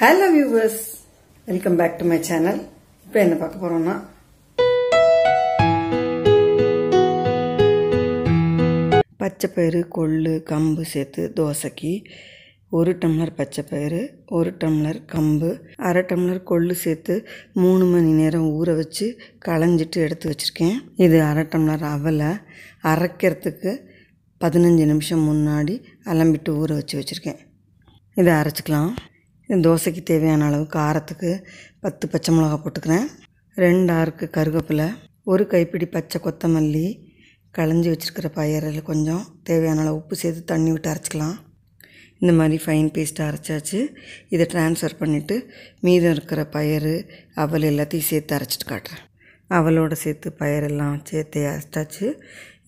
hello viewers welcome back to my channel இப்போ என்ன பார்க்க போகிறோம்னா பச்சைப்பயிறு கொள்ளு கம்பு சேர்த்து தோசைக்கு ஒரு டம்ளர் பச்சைப்பயிறு ஒரு டம்ளர் கம்பு அரை டம்ளர் கொள்ளு சேர்த்து மூணு மணி நேரம் ஊற வச்சு களைஞ்சிட்டு எடுத்து வச்சுருக்கேன் இது அரை டம்ளர் அவலை அரைக்கிறதுக்கு பதினஞ்சு நிமிஷம் முன்னாடி அலம்பிட்டு ஊற வச்சு வச்சுருக்கேன் இதை அரைச்சிக்கலாம் தோசைக்கு தேவையான அளவு காரத்துக்கு பத்து பச்சை மிளகா போட்டுக்கிறேன் ரெண்டு ஆறுக்கு கருவேப்பிலை ஒரு கைப்பிடி பச்சை கொத்தமல்லி களைஞ்சி வச்சுருக்கிற பயிரில் கொஞ்சம் தேவையான அளவு உப்பு சேர்த்து தண்ணி விட்டு அரைச்சிக்கலாம் இந்த மாதிரி ஃபைன் பேஸ்ட்டாக அரைச்சாச்சு இதை டிரான்ஸ்ஃபர் பண்ணிவிட்டு மீதம் இருக்கிற பயிர் அவல் எல்லாத்தையும் சேர்த்து அரைச்சிட்டு காட்டுறேன் அவலோட சேர்த்து பயிரெல்லாம் சேர்த்து அரைச்சாச்சு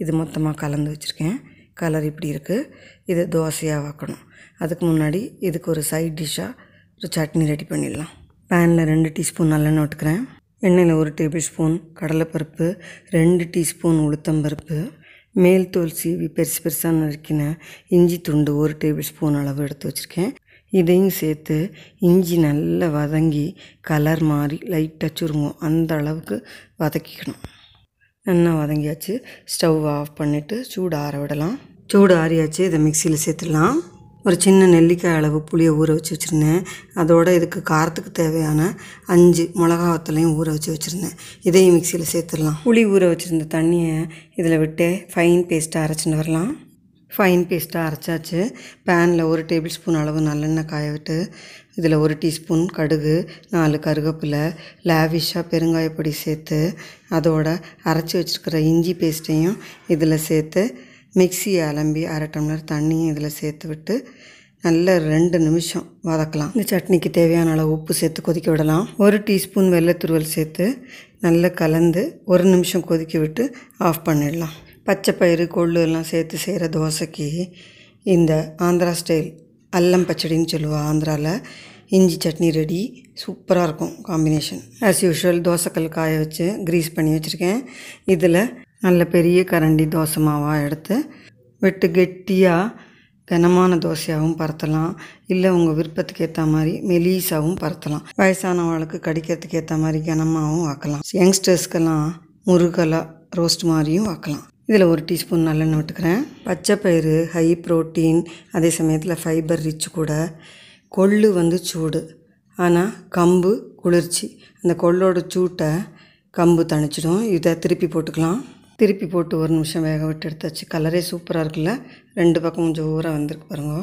இது மொத்தமாக கலந்து வச்சுருக்கேன் கலர் இப்படி இருக்குது இதை தோசையாக வைக்கணும் அதுக்கு முன்னாடி இதுக்கு ஒரு சைட் டிஷ்ஷாக ஸோ சட்னி ரெடி பண்ணிடலாம் பேனில் ரெண்டு டீஸ்பூன் நல்லெண்ணெய் விட்டுக்கிறேன் எண்ணெயில் ஒரு டேபிள் ஸ்பூன் கடலைப்பருப்பு ரெண்டு டீஸ்பூன் உளுத்தம்பருப்பு மேல் தோல் சீவி பெருசு பெருசாக நறுக்கின இஞ்சி துண்டு ஒரு டேபிள் ஸ்பூன் அளவு எடுத்து வச்சுருக்கேன் இதையும் சேர்த்து இஞ்சி நல்லா வதங்கி கலர் மாறி லைட்டாக சுருங்கும் அந்த அளவுக்கு வதக்கிக்கணும் நல்லா வதங்கியாச்சு ஸ்டவ் ஆஃப் பண்ணிவிட்டு சூடு ஆற விடலாம் சூடு ஆறியாச்சு இதை மிக்சியில் சேர்த்துடலாம் ஒரு சின்ன நெல்லிக்காய் அளவு புளியை ஊற வச்சு வச்சுருந்தேன் அதோடு இதுக்கு காரத்துக்கு தேவையான அஞ்சு மிளகா ஊற வச்சு வச்சுருந்தேன் இதையும் மிக்சியில் சேர்த்துடலாம் புளி ஊற வச்சுருந்த தண்ணியை இதில் விட்டு ஃபைன் பேஸ்ட்டாக அரைச்சின்னு வரலாம் ஃபைன் பேஸ்ட்டாக அரைச்சாச்சு பேனில் ஒரு டேபிள் ஸ்பூன் அளவு நல்லெண்ணெய் காய விட்டு இதில் ஒரு டீஸ்பூன் கடுகு நாலு கருவேப்பிலை லேவிஷாக பெருங்காயப்பொடி சேர்த்து அதோட அரைச்சி வச்சுருக்கிற இஞ்சி பேஸ்ட்டையும் இதில் சேர்த்து மிக்சியை அலம்பி அரை டம்ளர் தண்ணியும் இதில் சேர்த்து விட்டு நல்ல ரெண்டு நிமிஷம் வதக்கலாம் இந்த சட்னிக்கு தேவையான அளவு உப்பு சேர்த்து கொதிக்க விடலாம் ஒரு டீஸ்பூன் வெள்ளைத்துருவல் சேர்த்து நல்லா கலந்து ஒரு நிமிஷம் கொதிக்க விட்டு ஆஃப் பண்ணிடலாம் பச்சை பயிறு கொள்ளு எல்லாம் சேர்த்து செய்கிற தோசைக்கு இந்த ஆந்திரா ஸ்டைல் அல்லம் பச்சடின்னு சொல்லுவாள் ஆந்திராவில் இஞ்சி சட்னி ரெடி சூப்பராக இருக்கும் காம்பினேஷன் ஆஸ் யூஷுவல் தோசைக்கல் காய வச்சு க்ரீஸ் பண்ணி வச்சுருக்கேன் இதில் நல்ல பெரிய கரண்டி தோசை மாவாக எடுத்து வெட்டு கெட்டியாக கனமான தோசையாகவும் பரத்தலாம் இல்லை உங்கள் விருப்பத்துக்கு ஏற்ற மாதிரி மெலீஸாகவும் பரத்தலாம் வயசானவளுக்கு கடிக்கிறதுக்கு ஏற்ற மாதிரி கனமாகவும் ஆக்கலாம் யங்ஸ்டர்ஸ்க்கெல்லாம் முருகலாக ரோஸ்ட் மாதிரியும் ஆக்கலாம் இதில் ஒரு டீஸ்பூன் நல்லெண்ணெய் விட்டுக்கிறேன் பச்சை பயிறு ஹை ப்ரோட்டீன் அதே சமயத்தில் ஃபைபர் ரிச் கூட கொள்ளு வந்து சூடு ஆனால் கம்பு குளிர்ச்சி அந்த கொள்ளோட சூட்டை கம்பு தணிச்சிடும் இதை திருப்பி போட்டுக்கலாம் திருப்பி போட்டு ஒரு நிமிஷம் வேக விட்டு எடுத்தாச்சு கலரே சூப்பராக இருக்குல்ல ரெண்டு பக்கமும் ஜோராக வந்திருக்கு பாருங்க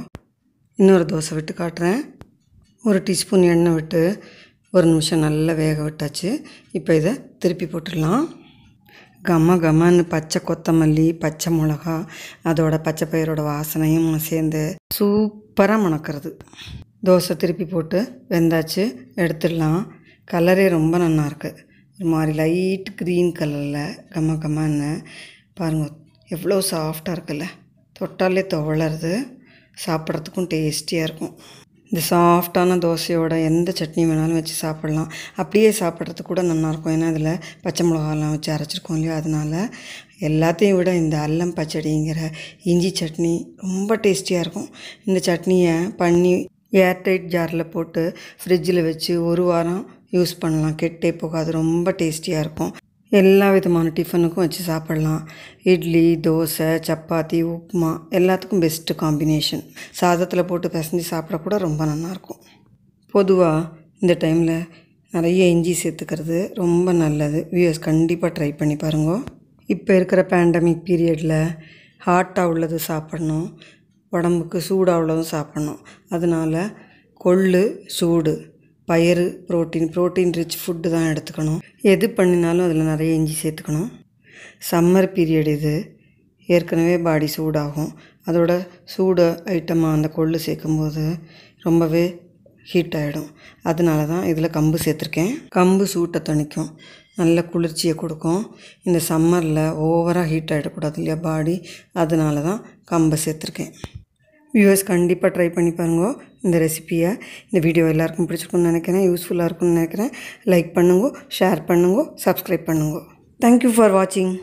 இன்னொரு தோசை விட்டு காட்டுறேன் ஒரு டீஸ்பூன் எண்ணெய் விட்டு ஒரு நிமிஷம் நல்லா வேக விட்டாச்சு இப்போ இதை திருப்பி போட்டுடலாம் கம கமன்னு பச்சை கொத்தமல்லி பச்சை மிளகா அதோட பச்சை பயிரோட வாசனையும் சேர்ந்து சூப்பராக மணக்கிறது தோசை திருப்பி போட்டு வெந்தாச்சு எடுத்துடலாம் கலரே ரொம்ப நல்லாயிருக்கு இது மாதிரி லைட் க்ரீன் கலரில் கம்ம கம்மன்னு பாருங்கள் எவ்வளோ சாஃப்டாக இருக்குல்ல தொட்டாலே துவளருது சாப்பிட்றதுக்கும் டேஸ்டியாக இருக்கும் இந்த சாஃப்டான தோசையோட எந்த சட்னி வேணாலும் வச்சு சாப்பிட்லாம் அப்படியே சாப்பிட்றது கூட நல்லாயிருக்கும் ஏன்னா அதில் பச்சை மிளகாலாம் வச்சு அரைச்சிருக்கோம் இல்லையா அதனால் எல்லாத்தையும் விட இந்த அல்லம் பச்சடிங்கிற இஞ்சி சட்னி ரொம்ப டேஸ்டியாக இருக்கும் இந்த சட்னியை பண்ணி ஏர்டைட் ஜாரில் போட்டு ஃப்ரிட்ஜில் வச்சு ஒரு வாரம் யூஸ் பண்ணலாம் கெட்டே போகாது ரொம்ப டேஸ்டியாக இருக்கும் எல்லா விதமான டிஃபனுக்கும் வச்சு சாப்பிட்லாம் இட்லி தோசை சப்பாத்தி உப்புமா எல்லாத்துக்கும் பெஸ்ட்டு காம்பினேஷன் சாதத்தில் போட்டு பிசைஞ்சு சாப்பிட கூட ரொம்ப நல்லாயிருக்கும் பொதுவாக இந்த டைமில் நிறைய இஞ்சி சேர்த்துக்கிறது ரொம்ப நல்லது வியூஸ் கண்டிப்பாக ட்ரை பண்ணி பாருங்க இப்போ இருக்கிற பேண்டமிக் பீரியடில் ஹாட்டாக உள்ளது சாப்பிட்ணும் உடம்புக்கு சூடாக உள்ளதும் சாப்பிட்ணும் அதனால் கொள்ளு சூடு பயிறு ப்ரோட்டீன் ப்ரோட்டீன் ரிச் ஃபுட்டு தான் எடுத்துக்கணும் எது பண்ணினாலும் அதில் நிறைய இஞ்சி சேர்த்துக்கணும் சம்மர் பீரியட் இது ஏற்கனவே பாடி சூடாகும் அதோட சூடு ஐட்டமாக அந்த கொள்ளு சேர்க்கும்போது ரொம்பவே ஹீட் ஆகிடும் அதனால தான் இதில் கம்பு சேர்த்துருக்கேன் கம்பு சூட்டை தணிக்கும் நல்ல குளிர்ச்சியை கொடுக்கும் இந்த சம்மரில் ஓவராக ஹீட் ஆகிடக்கூடாது இல்லையா பாடி அதனால தான் கம்பை சேர்த்துருக்கேன் வியூவர்ஸ் கண்டிப்பாக ட்ரை பண்ணி பாருங்க இந்த ரெசிப்பியை இந்த வீடியோ எல்லாருக்கும் பிடிச்சிருக்குன்னு நினைக்கிறேன் யூஸ்ஃபுல்லாக இருக்கும்னு நினைக்கிறேன் லைக் பண்ணுங்க ஷேர் பண்ணுங்க சப்ஸ்கிரைப் பண்ணுங்க தேங்க்யூ ஃபார் வாட்சிங்